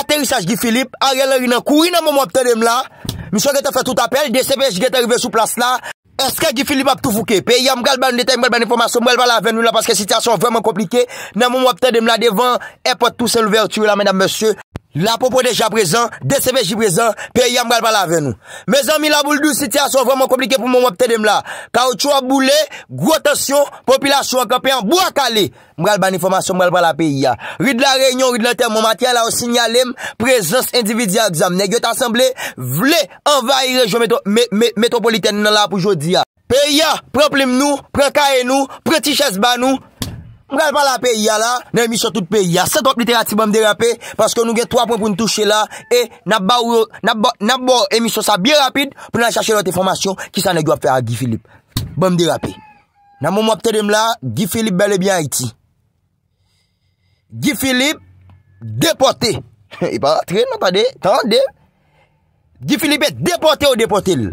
Aterisaj Gifilip, a yalari nan koui nan moun wapte dem la, misyon gen te fè tout apèl, desè bèj gen te rive sou plas la, eske Gifilip ap toufou kepe, yam gal ban detèm, gal ban informasyon, mwen vala ven nou la, paske sitasyon vèman komplike, nan moun wapte dem la devan, epot tout se l'ouverture la menam monsye. La popo deja prezant, DCB jy prezant, peya mral pala ven nou. Me zanmi la bouldou sitya son voman komplike pou moun wap tedem la. Ka ou chwa boule, gwo tasyon, popilasyon akopyan, bwa kale. Mral ban informasyon, mral pala peya. Rid la reynyon, rid la termomatiya la ou sinyalem, prezans individyak zanm. Negyot asemble, vle envay rejon metropoliten nan la poujodi ya. Peya, problem nou, prekaye nou, pretiches ban nou. Mwen al pa la peyi ya la, nan emisyon tout peyi ya, se top literati bom de rapi, paske nou gen 3 poun pou nou touche la, e nan bor emisyon sa bi rapi, pou nan chache lote formasyon, ki sa nan yo ap fè a Guy Philippe. Bom de rapi. Nan moun mwap te dem la, Guy Philippe belè byan iti. Guy Philippe depote. E pa tre, nan ta de, ta an de. Guy Philippe depote ou depote l.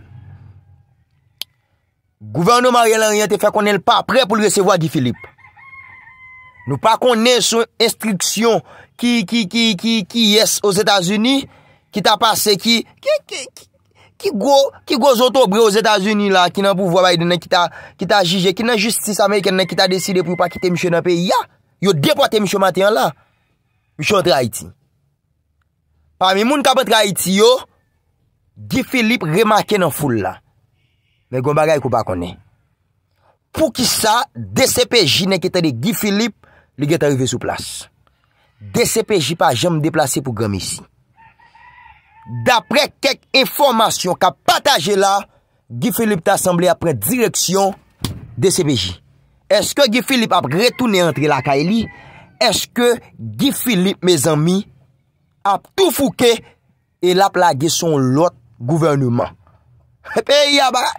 Gouvernement a reale an reyate fè konen l pa, pre pou l resevo a Guy Philippe. Nou pa konnen son instruksyon ki yes os Etats-Unis, ki ta pase ki go zotobre os Etats-Unis la, ki nan pouvwa bayden, ki ta jije, ki nan justice Ameriken nan ki ta deside pou pa kite mishon nan peyi ya, yo depote mishon maten la, mishon tra iti. Parmi moun kapen tra iti yo, Gi Philippe remake nan foule la. Men gomba gaye kou pa konnen. Pou ki sa, DCPJ nan ki tade Gi Philippe li gen t'arive sou plas. D.C.P.J. pa jèm deplase pou gèm isi. D.A.P.R.E. D.A.P.R.E. kek informasyon ka pataje la, G.P.J. ta assemble apre direksyon D.C.P.J. Eske G.P.J. ap gretoune antre la ka eli, eske G.P.J. mes amy ap toufouke e la plage son lot gouvernouman. Pe yabara,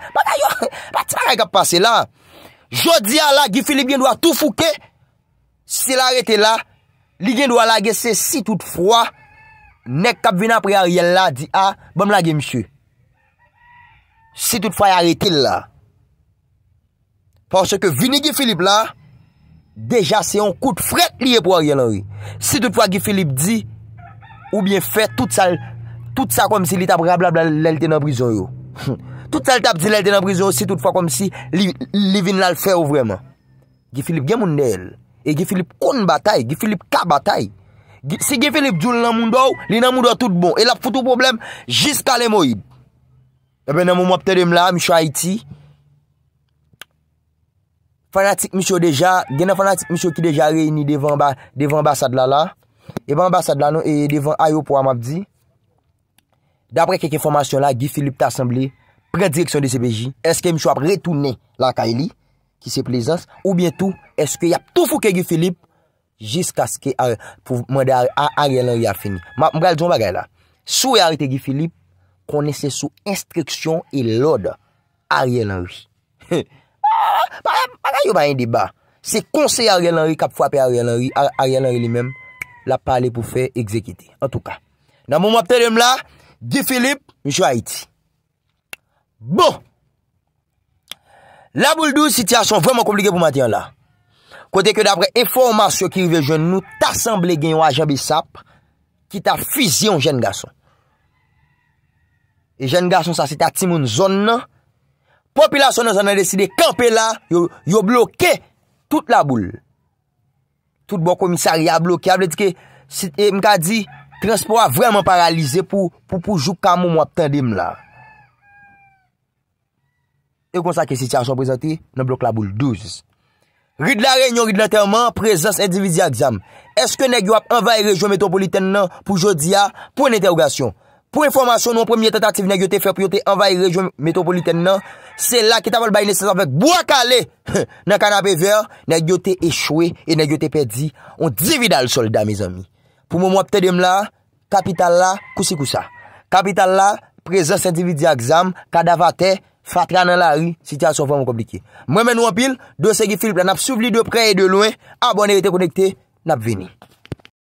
patare kap pase la, jodi a la G.P.J. yenou ap toufouke, Si la arete la, li gen do a lage se si tout fwa, nek tap vina pre a riyel la, di a, ah, bom lage msye. Si tout fwa yarete la. Porske vini ki Filip la, deja se yon kout fret li e pro a riyel la. Si tout fwa ki Filip di, ou bien fe, tout sa kom si li tap rablabla lelte nan prizor yo. Tout sa l tap di lelte nan prizor si tout fwa kom si li vin lal fe ou vreman. Ki Filip gen moun nel. E Gifilip kon batay, Gifilip ka batay Si Gifilip joul nan moun do, li nan moun do tout bon E la foute ou problem, jiska le mou eh yid Ebe nan mou mwap te dem la, mi chwa Haiti Fanatik mi chwa deja, gen nan fanatik mi chwa ki deja reyni devan ambasad la la Eban ambasad la nou, e devan ayo pou amap di Dapre keke informasyon la, Gifilip ta asemble, pre direksyon de CPJ Eske mi chwa ap retounen la kay li ki se plezans, ou byen tou, eske yap tou fouke gi Filip, jiska se ke, pou mwede Ariel Henry a fini. Mbra ljoun bagay la, sou yare e te gi Filip, konese sou instriksyon e lode Ariel Henry. Bagay ah, yo ba yon deba, se konsey Ariel Henry, kap fwa pe Ariel Henry, Ariel Henry li men, la pale pou fe ekzekite, an tou ka. Nan mwom ap tenem la, gi Filip, mi chou a iti. Bon, La boule dou, sityasyon vwèman komplike pou matyen la. Kote ke dapre eformasyon ki rive joun nou, ta sanble genyo non? a janbi sap, ki ta fizyon jen gason. E jen gason sa, se ta timoun zon nan, popilasyon nan zon nan deside kampe la, yo bloke tout la boule. Tout bon komisari ya bloke, mkadi transport vwèman paralize pou poujou kamou mwap tendim la. E kon sa kesi chan son prezante, nan blok la boule 12. Rid la renyon, rid l'enterman, prezans endividi a djam. Eske ne gyo ap envaye rejyon metropoliten nan pou jodia pou en interrogasyon. Po informasyon, nou an premiye tentative ne gyo te fer pou yote envaye rejyon metropoliten nan, se la ki ta vol baye nese sanvek bo akale nan kanap e ver, ne gyo te echwe e ne gyo te pedi. On divi dal solda, me zami. Po mou mou ap tedem la, kapital la, kousi kousa. Kapital la, kapital la, kapital la, kapital la, kapital la, kapital la, kapital la, kapital la, kapital la, kapital la, kapital la, kap Prezant sentivit di a gzam, kada vate, fatra nan la ri, siti a sovan mou komplike. Mwen men wapil, dosen gifil, nan ap souvli de prey e de louen, abonnerite konekte, nan ap veni.